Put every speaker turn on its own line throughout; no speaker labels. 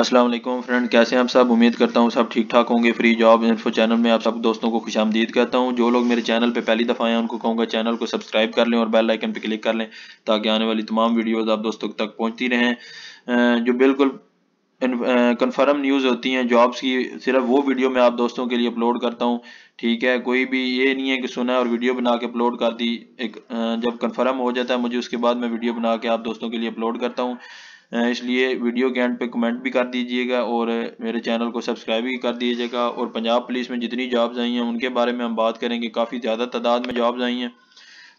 अस्सलाम वालेकुम फ्रेंड कैसे हैं आप सब उम्मीद करता हूँ सब ठीक ठाक होंगे फ्री जॉब इन्फो चैनल में आप सब दोस्तों को खुश आमदीद कहता हूँ जो लोग मेरे चैनल पे पहली दफ़ा आए उनको कहूँगा चैनल को सब्सक्राइब कर लें और बेल आइकन पे क्लिक कर लें ताकि आने वाली तमाम वीडियोस आप दोस्तों तक पहुँचती रहें जो बिल्कुल कंफर्म न्यूज़ होती हैं जॉब्स की सिर्फ वो वीडियो मैं आप दोस्तों के लिए अपलोड करता हूँ ठीक है कोई भी ये नहीं है कि सुना और वीडियो बना के अपलोड कर दी एक जब कन्फर्म हो जाता है मुझे उसके बाद मैं वीडियो बना के आप दोस्तों के लिए अपलोड करता हूँ इसलिए वीडियो के एंड पे कमेंट भी कर दीजिएगा और मेरे चैनल को सब्सक्राइब भी कर दीजिएगा और पंजाब पुलिस में जितनी जॉब्स आई हैं उनके बारे में हम बात करेंगे काफ़ी ज़्यादा तादाद में जॉब्स आई हैं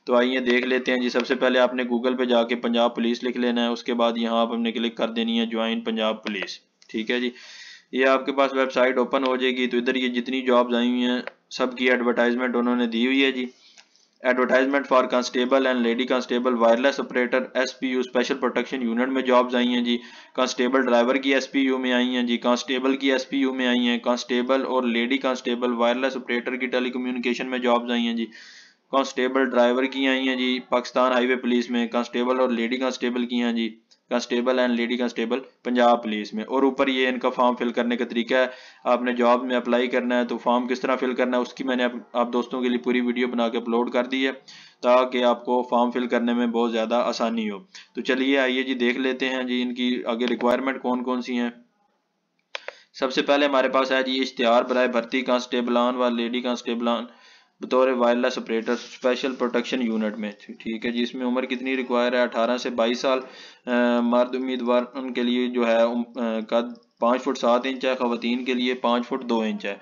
तो आइए देख लेते हैं जी सबसे पहले आपने गूगल पे जाके पंजाब पुलिस लिख लेना है उसके बाद यहाँ आप हमने क्लिक कर देनी है ज्वाइन पंजाब पुलिस ठीक है जी ये आपके पास वेबसाइट ओपन हो जाएगी तो इधर ये जितनी जॉब्स आई हुई हैं सबकी एडवर्टाइजमेंट उन्होंने दी हुई है जी advertisement for constable and lady constable wireless operator SPU special protection unit में जॉब्स आई हैं जी कांस्टेबल ड्राइवर की एसपीयू में आई हैं जी कांस्टेबल की एसपीयू में आई हैं कांस्टेबल और लेडी कांस्टेबल वायरलेस ऑपरेटर की टेलीकम्युनिकेशन में जॉब्स आई हैं जी कांस्टेबल ड्राइवर की आई हैं जी पाकिस्तान हाईवे पुलिस में कांस्टेबल और लेडी कांस्टेबल की हैं जी constable and lady constable Punjab police में और ऊपर ये इनका फॉर्म फिल करने का तरीका है आपने जॉब में अप्लाई करना है तो फॉर्म किस तरह फिल करना है उसकी मैंने आप, आप दोस्तों के लिए पूरी वीडियो बना के अपलोड कर दी है ताकि आपको फॉर्म फिल करने में बहुत ज़्यादा आसानी हो तो चलिए आइए जी देख लेते हैं जी इनकी आगे रिक्वायरमेंट कौन कौन सी हैं सबसे पहले हमारे पास है जी इश्तहार बरए भर्ती कांस्टेबलान व लेडी कांस्टेबलान बतौर wireless operator special protection unit में ठीक है जिसमें उम्र कितनी रिक्वायर है अठारह से बाईस साल मर्द उम्मीदवार उनके लिए जो है कद पाँच फुट सात इंच है ख़वान के लिए पाँच फुट दो इंच है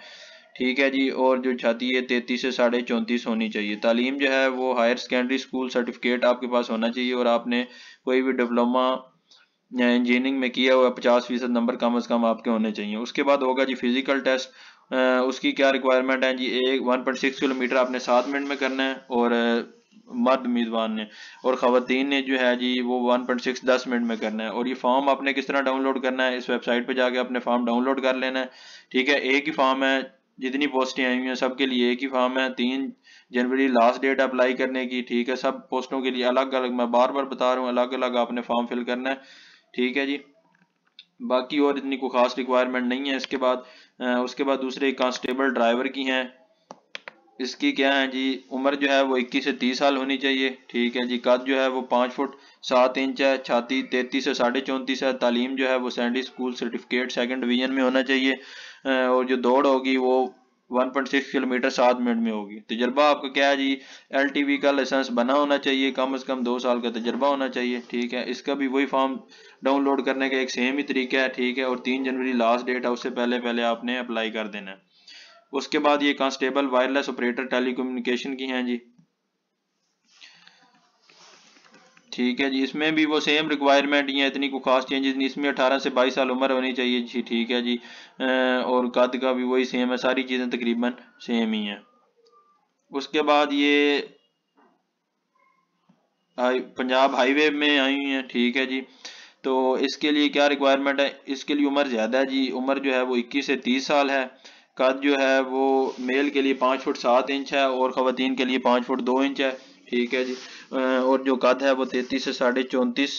ठीक है जी और जो छाती है तैतीस से साढ़े चौंतीस होनी चाहिए तालीम जो है वो हायर सेकेंडरी स्कूल सर्टिफिकेट आपके पास होना चाहिए और आपने कोई भी डिप्लोमा इंजीनियरिंग में किया हुआ पचास फीसद नंबर कम अज़ कम आपके होने चाहिए उसके बाद होगा जी फिजिकल टेस्ट उसकी क्या रिक्वायरमेंट है जी एक वन पॉइंट सिक्स किलोमीटर आपने सात मिनट में करना है और मर्द उम्मीदवार ने और खातन ने जो है जी वो वन पॉइंट सिक्स दस मिनट में करना है और ये फॉर्म आपने किस तरह डाउनलोड करना है इस वेबसाइट पे जाके अपने फॉर्म डाउनलोड कर लेना है ठीक है एक ही फॉर्म है जितनी पोस्टें आई हुई हैं सबके लिए एक ही फॉर्म है तीन जनवरी लास्ट डेट अप्लाई करने की ठीक है सब पोस्टों के लिए अलग अलग मैं बार बार बता रहा हूँ अलग अलग आपने फॉर्म फिल करना है ठीक है जी बाकी और इतनी कोई खास रिक्वायरमेंट नहीं है इसके बाद उसके बाद दूसरे कांस्टेबल ड्राइवर की हैं इसकी क्या है जी उम्र जो है वो 21 से 30 साल होनी चाहिए ठीक है जी कद जो है वो पाँच फुट सात इंच है छाती तैतीस से साढ़े चौंतीस है तालीम जो है वो सैंडी स्कूल सर्टिफिकेट सेकंड डिवीजन में होना चाहिए और जो दौड़ होगी वो 1.6 किलोमीटर सात मिनट में होगी तजर्बा आपका क्या है जी एल का लाइसेंस बना होना चाहिए कम अज़ कम दो साल का तजर्बा होना चाहिए ठीक है इसका भी वही फॉर्म डाउनलोड करने का एक सेम ही तरीका है ठीक है और तीन जनवरी लास्ट डेट है उससे पहले पहले आपने अप्लाई कर देना है उसके बाद ये कांस्टेबल वायरलेस ऑपरेटर टेलीकम्युनिकेशन की हैं जी ठीक है जी इसमें भी वो सेम रिक्वायरमेंट ही है इतनी को खास चेंजेस नहीं इसमें अठारह से बाईस साल उम्र होनी चाहिए जी ठीक है जी और कद का भी वही सेम है सारी चीज़ें तकरीबन सेम ही हैं उसके बाद ये पंजाब हाईवे में आई हैं ठीक है जी तो इसके लिए क्या रिक्वायरमेंट है इसके लिए उम्र ज़्यादा है जी उम्र जो है वो इक्कीस से तीस साल है कद जो है वो मेल के लिए पाँच फुट सात इंच है और ख़वान के लिए पाँच फुट दो इंच है ठीक है जी और जो कद है वो तैतीस से साढ़े चौंतीस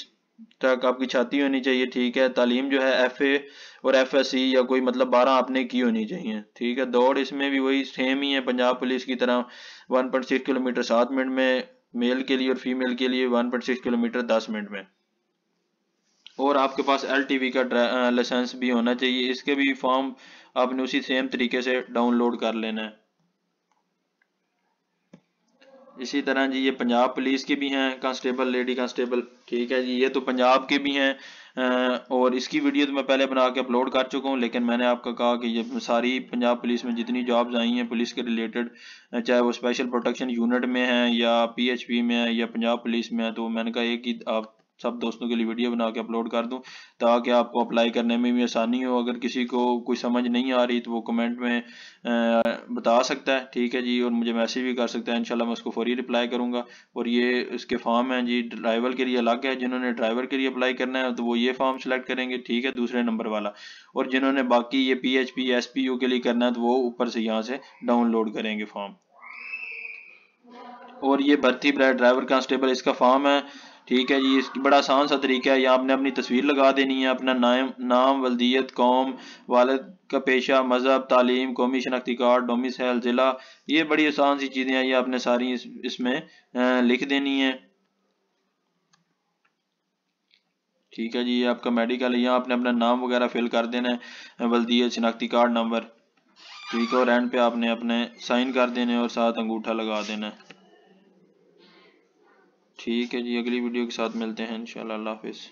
तक आपकी छाती होनी चाहिए ठीक है तालीम जो है एफ ए और एफ एस सी या कोई मतलब बारह आपने की होनी चाहिए ठीक है दौड़ इसमें भी वही सेम ही है पंजाब पुलिस की तरह वन पॉइंट सिक्स किलोमीटर सात मिनट में मेल के लिए और फीमेल के लिए वन पॉइंट सिक्स किलोमीटर दस मिनट में और आपके पास एल टी वी का लाइसेंस भी होना चाहिए इसके भी फॉर्म आपने उसी सेम तरीके से डाउनलोड कर लेना है इसी तरह जी ये पंजाब पुलिस के भी हैं कांस्टेबल लेडी कांस्टेबल ठीक है जी ये तो पंजाब के भी हैं और इसकी वीडियो तो मैं पहले बना के अपलोड कर चुका हूँ लेकिन मैंने आपका कहा कि ये सारी पंजाब पुलिस में जितनी जॉब्स आई हैं पुलिस के रिलेटेड चाहे वो स्पेशल प्रोटेक्शन यूनिट में हैं या पीएचपी में है या पंजाब पुलिस में है तो मैंने कहा एक ही आप सब दोस्तों के लिए वीडियो बना के अपलोड कर दूं ताकि आपको अप्लाई करने में भी आसानी हो अगर किसी को कोई समझ नहीं आ रही तो वो कमेंट में बता सकता है ठीक है जी और मुझे मैसेज भी कर सकता है इंशाल्लाह मैं उसको फौरी रिप्लाई करूंगा और ये इसके फॉर्म हैं जी ड्राइवर के लिए अलग है जिन्होंने ड्राइवर के लिए अप्लाई करना है तो वो ये फॉर्म सेलेक्ट करेंगे ठीक है दूसरे नंबर वाला और जिन्होंने बाकी ये P H P S P U के लिए करना है तो वो ऊपर से यहाँ से डाउनलोड करेंगे फॉर्म और ये भर्ती ड्राइवर कांस्टेबल इसका फॉर्म है ठीक है जी इसकी बड़ा आसान सा तरीका है यहाँ आपने अपनी तस्वीर लगा देनी है अपना नाम नाम वलदियत कौम वालद का पेशा मज़हब तालीम कौमी शनाख्ती कार्ड डोमिसल ज़िला ये बड़ी आसान सी चीज़ें हैं ये आपने सारी इस, इसमें लिख देनी है ठीक है जी ये आपका मेडिकल यहाँ आपने अपना नाम वगैरह फिल कर देना है वलदियत शनाख्ती कार्ड नंबर ठीक है और एंड पे आपने अपने साइन कर देने और साथ अंगूठा लगा देना है ठीक है जी अगली वीडियो के साथ मिलते हैं इंशाल्लाह हाफिज़